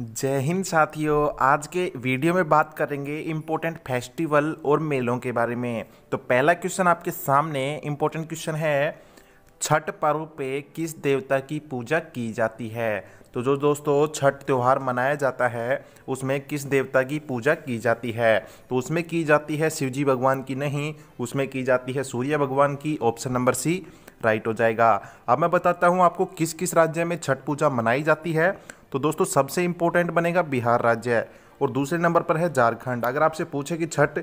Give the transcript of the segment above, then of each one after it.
जय हिंद साथियों आज के वीडियो में बात करेंगे इम्पोर्टेंट फेस्टिवल और मेलों के बारे में तो पहला क्वेश्चन आपके सामने इम्पोर्टेंट क्वेश्चन है छठ पर्व पे किस देवता की पूजा की जाती है तो जो दोस्तों छठ त्यौहार मनाया जाता है उसमें किस देवता की पूजा की जाती है तो उसमें की जाती है शिवजी भगवान की नहीं उसमें की जाती है सूर्य भगवान की ऑप्शन नंबर सी राइट हो जाएगा अब मैं बताता हूँ आपको किस किस राज्य में छठ पूजा मनाई जाती है तो दोस्तों सबसे इम्पोर्टेंट बनेगा बिहार राज्य है और दूसरे नंबर पर है झारखंड अगर आपसे पूछे कि छठ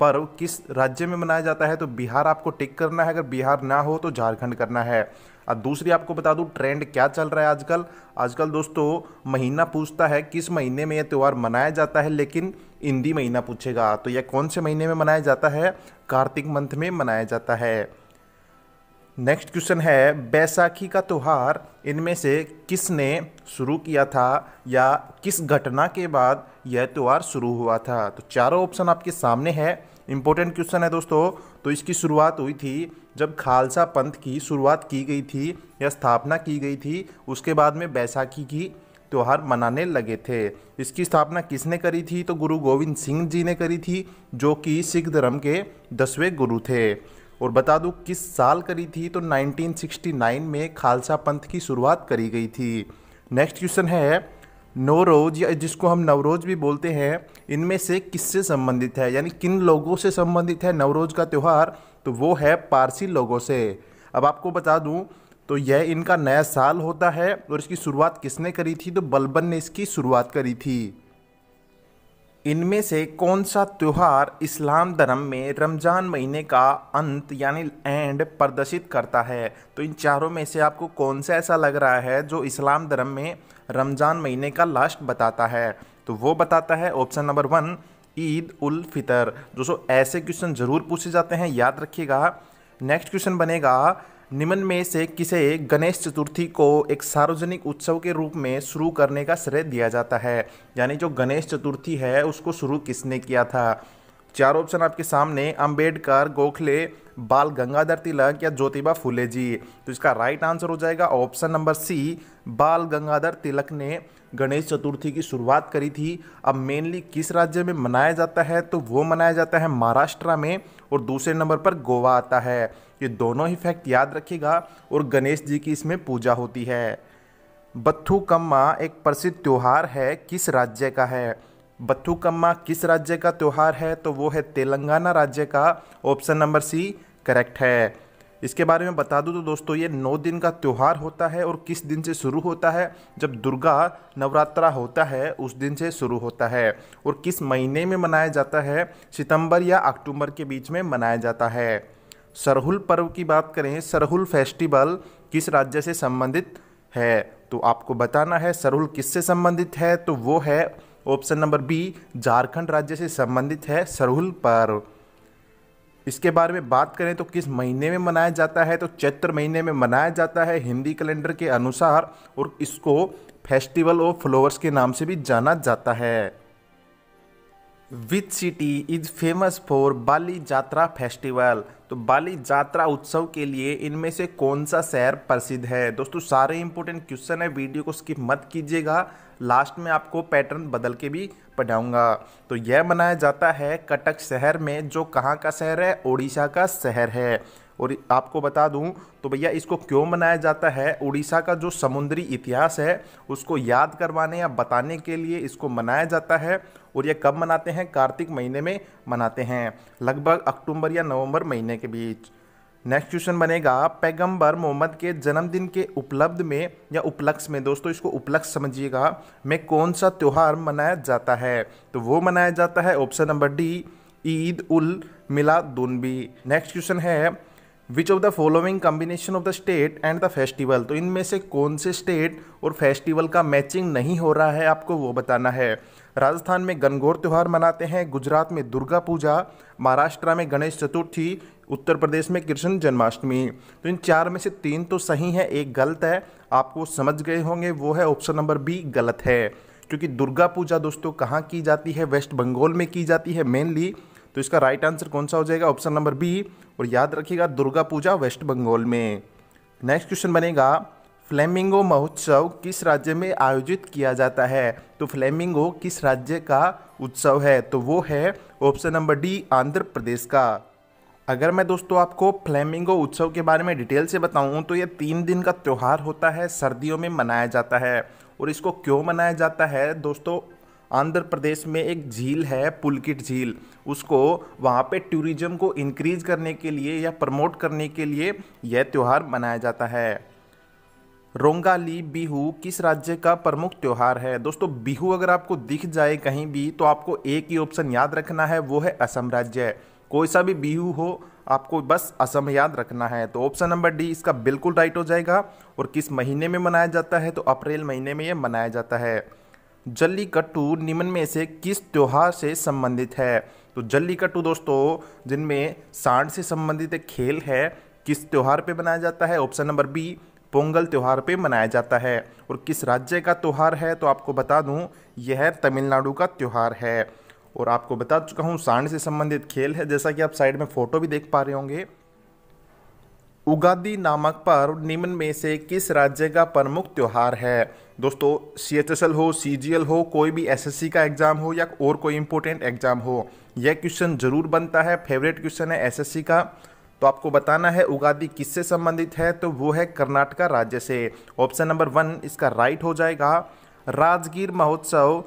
पर्व किस राज्य में मनाया जाता है तो बिहार आपको टिक करना है अगर बिहार ना हो तो झारखंड करना है और दूसरी आपको बता दूं ट्रेंड क्या चल रहा है आजकल आजकल दोस्तों महीना पूछता है किस महीने में यह त्यौहार मनाया जाता है लेकिन हिंदी महीना पूछेगा तो यह कौन से महीने में मनाया जाता है कार्तिक मंथ में मनाया जाता है नेक्स्ट क्वेश्चन है बैसाखी का त्यौहार इनमें से किसने शुरू किया था या किस घटना के बाद यह त्यौहार शुरू हुआ था तो चारों ऑप्शन आपके सामने है इम्पोर्टेंट क्वेश्चन है दोस्तों तो इसकी शुरुआत हुई थी जब खालसा पंथ की शुरुआत की गई थी या स्थापना की गई थी उसके बाद में बैसाखी की त्यौहार मनाने लगे थे इसकी स्थापना किसने करी थी तो गुरु गोविंद सिंह जी ने करी थी जो कि सिख धर्म के दसवें गुरु थे और बता दूँ किस साल करी थी तो 1969 में खालसा पंथ की शुरुआत करी गई थी नेक्स्ट क्वेश्चन है नवरोज या जिसको हम नवरोज भी बोलते हैं इनमें से किससे संबंधित है यानी किन लोगों से संबंधित है नवरोज का त्यौहार तो वो है पारसी लोगों से अब आपको बता दूँ तो यह इनका नया साल होता है और इसकी शुरुआत किसने करी थी तो बलबन ने इसकी शुरुआत करी थी इनमें से कौन सा त्यौहार इस्लाम धर्म में रमज़ान महीने का अंत यानी एंड प्रदर्शित करता है तो इन चारों में से आपको कौन सा ऐसा लग रहा है जो इस्लाम धर्म में रमज़ान महीने का लास्ट बताता है तो वो बताता है option number one Eid ul Fitr दोस्तों ऐसे क्वेश्चन ज़रूर पूछे जाते हैं याद रखिएगा नेक्स्ट क्वेश्चन बनेगा निम्न में से किसे गणेश चतुर्थी को एक सार्वजनिक उत्सव के रूप में शुरू करने का श्रेय दिया जाता है यानी जो गणेश चतुर्थी है उसको शुरू किसने किया था चार ऑप्शन आपके सामने अंबेडकर गोखले बाल गंगाधर तिलक या ज्योतिबा फुले जी तो इसका राइट आंसर हो जाएगा ऑप्शन नंबर सी बाल गंगाधर तिलक ने गणेश चतुर्थी की शुरुआत करी थी अब मेनली किस राज्य में मनाया जाता है तो वो मनाया जाता है महाराष्ट्र में और दूसरे नंबर पर गोवा आता है ये दोनों ही फैक्ट याद रखिएगा और गणेश जी की इसमें पूजा होती है बत्थू कम्मा एक प्रसिद्ध त्यौहार है किस राज्य का है बत्थू कम्मा किस राज्य का त्यौहार है तो वो है तेलंगाना राज्य का ऑप्शन नंबर सी करेक्ट है इसके बारे में बता दूँ तो दोस्तों ये नौ दिन का त्यौहार होता है और किस दिन से शुरू होता है जब दुर्गा नवरात्रा होता है उस दिन से शुरू होता है और किस महीने में मनाया जाता है सितंबर या अक्टूबर के बीच में मनाया जाता है सरहुल पर्व की बात करें सरहुल फेस्टिवल किस राज्य से संबंधित है तो आपको बताना है सरहुल किससे संबंधित है तो वो है ऑप्शन नंबर बी झारखंड राज्य से संबंधित है सरहुल पर्व इसके बारे में बात करें तो किस महीने में मनाया जाता है तो चैत्र महीने में मनाया जाता है हिंदी कैलेंडर के अनुसार और इसको फेस्टिवल ऑफ फ्लोवर्स के नाम से भी जाना जाता है with city is famous for Bali Jatra festival तो बाली जात्रा उत्सव के लिए इनमें से कौन सा शहर प्रसिद्ध है दोस्तों सारे इंपॉर्टेंट क्वेश्चन है वीडियो को स्किप मत कीजिएगा लास्ट में आपको पैटर्न बदल के भी पढ़ाऊंगा तो यह मनाया जाता है कटक शहर में जो कहाँ का शहर है ओडिशा का शहर है और आपको बता दूं तो भैया इसको क्यों मनाया जाता है उड़ीसा का जो समुद्री इतिहास है उसको याद करवाने या बताने के लिए इसको मनाया जाता है और ये कब मनाते हैं कार्तिक महीने में मनाते हैं लगभग अक्टूबर या नवंबर महीने के बीच नेक्स्ट क्वेश्चन बनेगा पैगंबर मोहम्मद के जन्मदिन के उपलब्ध में या उपलक्ष्य में दोस्तों इसको उपलक्ष्य समझिएगा में कौन सा त्यौहार मनाया जाता है तो वो मनाया जाता है option number D Eid ul Milad un Nabi next question है which of the following combination of the state and the festival तो इनमें से कौन से स्टेट और फेस्टिवल का मैचिंग नहीं हो रहा है आपको वो बताना है राजस्थान में गनगौर त्यौहार मनाते हैं गुजरात में दुर्गा पूजा महाराष्ट्र में गणेश चतुर्थी उत्तर प्रदेश में कृष्ण जन्माष्टमी तो इन चार में से तीन तो सही है एक गलत है आपको समझ गए होंगे वो है ऑप्शन नंबर बी गलत है क्योंकि दुर्गा पूजा दोस्तों कहाँ की जाती है वेस्ट बंगाल में की जाती है मेनली तो इसका राइट आंसर कौन सा हो जाएगा ऑप्शन नंबर बी और याद रखिएगा दुर्गा पूजा वेस्ट बंगाल में नेक्स्ट क्वेश्चन बनेगा फ्लेमिंगो महोत्सव किस राज्य में आयोजित किया जाता है तो फ्लेमिंगो किस राज्य का उत्सव है तो वो है option number D Andhra Pradesh का अगर मैं दोस्तों आपको फ्लेमिंगो उत्सव के बारे में डिटेल से बताऊं तो ये तीन दिन का त्यौहार होता है सर्दियों में मनाया जाता है और इसको क्यों मनाया जाता है दोस्तों आंध्र प्रदेश में एक झील है पुलकिट झील उसको वहाँ पे टूरिज्म को इंक्रीज करने के लिए या प्रमोट करने के लिए यह त्यौहार मनाया जाता है रोंगाली बिहू किस राज्य का प्रमुख त्यौहार है दोस्तों बिहू अगर आपको दिख जाए कहीं भी तो आपको एक ही ऑप्शन याद रखना है वो है असम राज्य कोई सा भी बिहू हो आपको बस असम याद रखना है तो ऑप्शन नंबर डी इसका बिल्कुल राइट हो जाएगा और किस महीने में मनाया जाता है तो अप्रैल महीने में यह मनाया जाता है जल्लीकट्टू निम्न में से किस त्यौहार से संबंधित है तो जल्लीकट्टू दोस्तों जिनमें सांड से संबंधित एक खेल है किस त्यौहार पे मनाया जाता है ऑप्शन नंबर बी पोंगल त्यौहार पे मनाया जाता है और किस राज्य का त्यौहार है तो आपको बता दूं यह तमिलनाडु का त्यौहार है और आपको बता चुका हूँ सांड से संबंधित खेल है जैसा कि आप साइड में फ़ोटो भी देख पा रहे होंगे उगादी नामक पर्व निम्न में से किस राज्य का प्रमुख त्यौहार है दोस्तों सी एच एस एल हो सी जी एल हो कोई भी एस एस सी का एग्ज़ाम हो या और कोई इंपॉर्टेंट एग्ज़ाम हो यह क्वेश्चन जरूर बनता है फेवरेट क्वेश्चन है एस एस सी का तो आपको बताना है उगादी किससे संबंधित है तो वो है कर्नाटका राज्य से ऑप्शन नंबर वन इसका राइट हो जाएगा राजगीर महोत्सव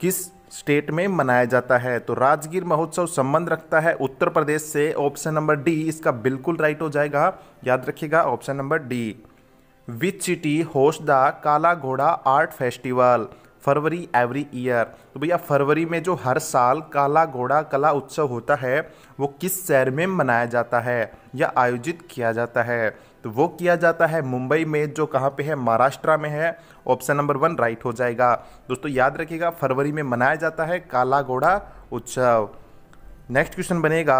किस स्टेट में मनाया जाता है तो राजगीर महोत्सव संबंध रखता है उत्तर प्रदेश से ऑप्शन नंबर डी इसका बिल्कुल राइट हो जाएगा याद रखिएगा option number D which city host the Kala Ghoda art festival February every year तो भैया फरवरी में जो हर साल काला घोड़ा कला उत्सव होता है वो किस शहर में मनाया जाता है या आयोजित किया जाता है तो वो किया जाता है मुंबई में जो कहाँ पे है महाराष्ट्र में है ऑप्शन नंबर वन राइट हो जाएगा दोस्तों याद रखिएगा फरवरी में मनाया जाता है काला घोड़ा उत्सव नेक्स्ट क्वेश्चन बनेगा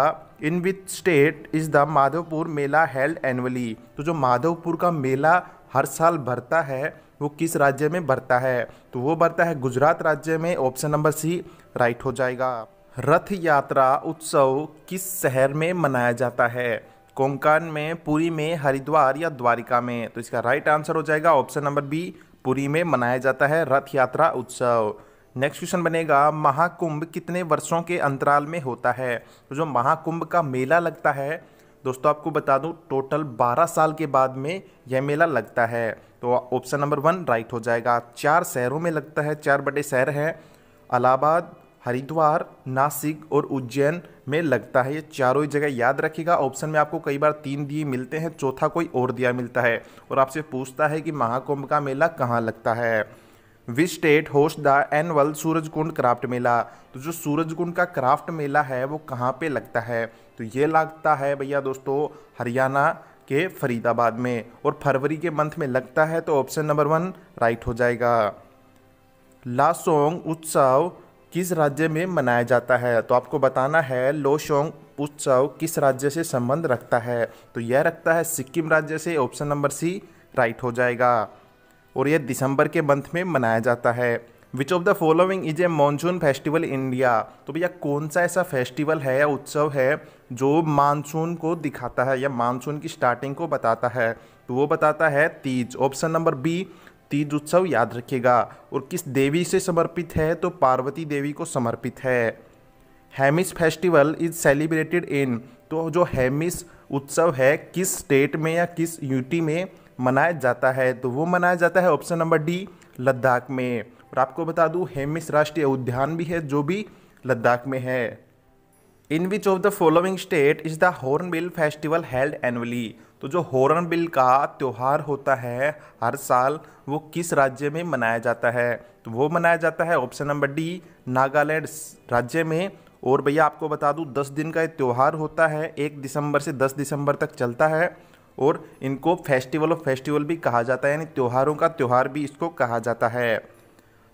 in which state is the Madhavpur Mela held annually तो जो माधवपुर का मेला हर साल भरता है वो किस राज्य में भरता है तो वो भरता है गुजरात राज्य में ऑप्शन नंबर सी राइट हो जाएगा रथ यात्रा उत्सव किस शहर में मनाया जाता है कोंकण में पुरी में हरिद्वार या द्वारिका में तो इसका राइट आंसर हो जाएगा ऑप्शन नंबर बी पुरी में मनाया जाता है रथ यात्रा उत्सव नेक्स्ट क्वेश्चन बनेगा महाकुंभ कितने वर्षों के अंतराल में होता है तो जो महाकुंभ का मेला लगता है दोस्तों आपको बता दूं टोटल 12 साल के बाद में यह मेला लगता है तो ऑप्शन नंबर वन राइट हो जाएगा चार शहरों में लगता है चार बड़े शहर हैं अलाहाबाद हरिद्वार नासिक और उज्जैन में लगता है ये चारों ही जगह याद रखिएगा ऑप्शन में आपको कई बार तीन दिए मिलते हैं चौथा कोई और दिया मिलता है और आपसे पूछता है कि महाकुंभ का मेला कहाँ लगता है which state host the annual Suraj Kund craft Mela तो जो सूरज कुंड का क्राफ्ट मेला है वो कहाँ पे लगता है तो ये लगता है भैया दोस्तों हरियाणा के फरीदाबाद में और फरवरी के मंथ में लगता है तो ऑप्शन नंबर वन राइट हो जाएगा लासोंग उत्सव किस राज्य में मनाया जाता है तो आपको बताना है लोशोंग उत्सव किस राज्य से संबंध रखता है तो यह रखता है सिक्किम राज्य से ऑप्शन नंबर सी राइट हो जाएगा और यह दिसंबर के मंथ में मनाया जाता है which of the following is a monsoon festival India तो भैया कौन सा ऐसा फेस्टिवल है या उत्सव है जो मानसून को दिखाता है या मानसून की स्टार्टिंग को बताता है तो वो बताता है Teej option number B Teej उत्सव याद रखेगा और किस देवी से समर्पित है तो पार्वती देवी को समर्पित है Hemis festival is celebrated in तो जो हैमिस उत्सव है किस स्टेट में या किस यूटी में मनाया जाता है तो वो मनाया जाता है ऑप्शन नंबर डी लद्दाख में और आपको बता दूँ हेमिस राष्ट्रीय उद्यान भी है जो भी लद्दाख में है in which of the following state is the hornbill festival held annually तो जो हॉर्न बिल का त्यौहार होता है हर साल वो किस राज्य में मनाया जाता है तो वो मनाया जाता है ऑप्शन नंबर डी नागालैंड राज्य में और भैया आपको बता दूँ दस दिन का ये त्यौहार होता है एक दिसंबर से दस दिसंबर तक चलता है और इनको फेस्टिवल ऑफ फेस्टिवल भी कहा जाता है यानी त्यौहारों का त्यौहार भी इसको कहा जाता है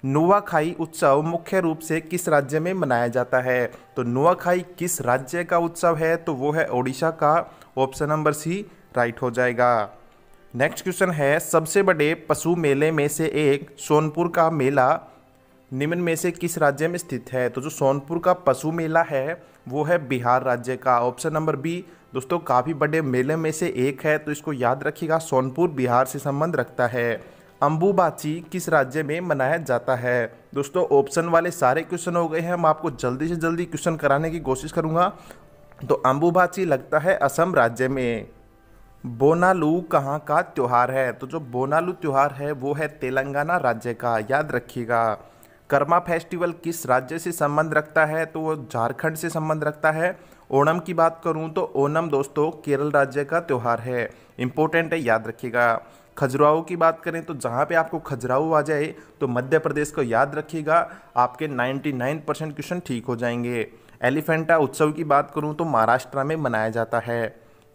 नुआखाई उत्सव मुख्य रूप से किस राज्य में मनाया जाता है तो नुआखाई किस राज्य का उत्सव है तो वो है ओडिशा का ऑप्शन नंबर सी राइट हो जाएगा नेक्स्ट क्वेश्चन है सबसे बड़े पशु मेले में से एक सोनपुर का मेला निम्न में से किस राज्य में स्थित है तो जो सोनपुर का पशु मेला है वो है बिहार राज्य का ऑप्शन नंबर बी दोस्तों काफ़ी बड़े मेले में से एक है तो इसको याद रखिएगा सोनपुर बिहार से संबंध रखता है अम्बुबाची किस राज्य में मनाया जाता है दोस्तों ऑप्शन वाले सारे क्वेश्चन हो गए हैं मैं आपको जल्दी से जल्दी क्वेश्चन कराने की कोशिश करूँगा तो अम्बुबाची लगता है असम राज्य में बोनालू कहाँ का त्यौहार है तो जो बोनालू त्यौहार है वो है तेलंगाना राज्य का याद रखिएगा कर्मा फेस्टिवल किस राज्य से संबंध रखता है तो वो झारखंड से संबंध रखता है ओणम की बात करूँ तो ओणम दोस्तों केरल राज्य का त्यौहार है इम्पोर्टेंट है याद रखिएगा खजुराहो की बात करें तो जहाँ पे आपको खजुराहो आ जाए तो मध्य प्रदेश को याद रखिएगा आपके 99 परसेंट क्वेश्चन ठीक हो जाएंगे एलिफेंटा उत्सव की बात करूँ तो महाराष्ट्र में मनाया जाता है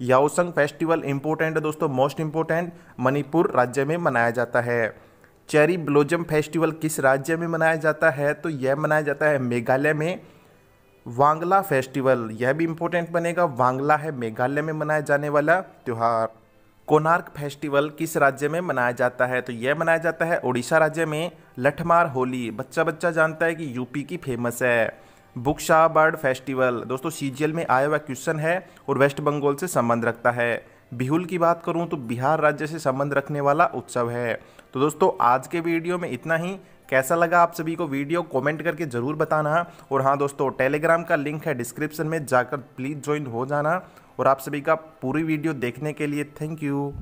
याओसंग फेस्टिवल इम्पोर्टेंट है दोस्तों मोस्ट इम्पोर्टेंट मणिपुर राज्य में मनाया जाता है चेरी ब्लोजम फेस्टिवल किस राज्य में मनाया जाता है तो यह मनाया जाता है मेघालय में वांगला फेस्टिवल यह भी इम्पोर्टेंट बनेगा वांगला है मेघालय में मनाया जाने वाला त्यौहार कोनार्क फेस्टिवल किस राज्य में मनाया जाता है तो यह मनाया जाता है उड़ीसा राज्य में लठमार होली बच्चा बच्चा जानता है कि यूपी की फेमस है बुक्शा बर्ड फेस्टिवल दोस्तों सीजीएल में आया हुआ क्वेश्चन है और वेस्ट बंगाल से संबंध रखता है बिहुल की बात करूं तो बिहार राज्य से संबंध रखने वाला उत्सव है तो दोस्तों आज के वीडियो में इतना ही कैसा लगा आप सभी को वीडियो कमेंट करके ज़रूर बताना और हाँ दोस्तों टेलीग्राम का लिंक है डिस्क्रिप्शन में जाकर प्लीज़ ज्वाइन हो जाना और आप सभी का पूरी वीडियो देखने के लिए थैंक यू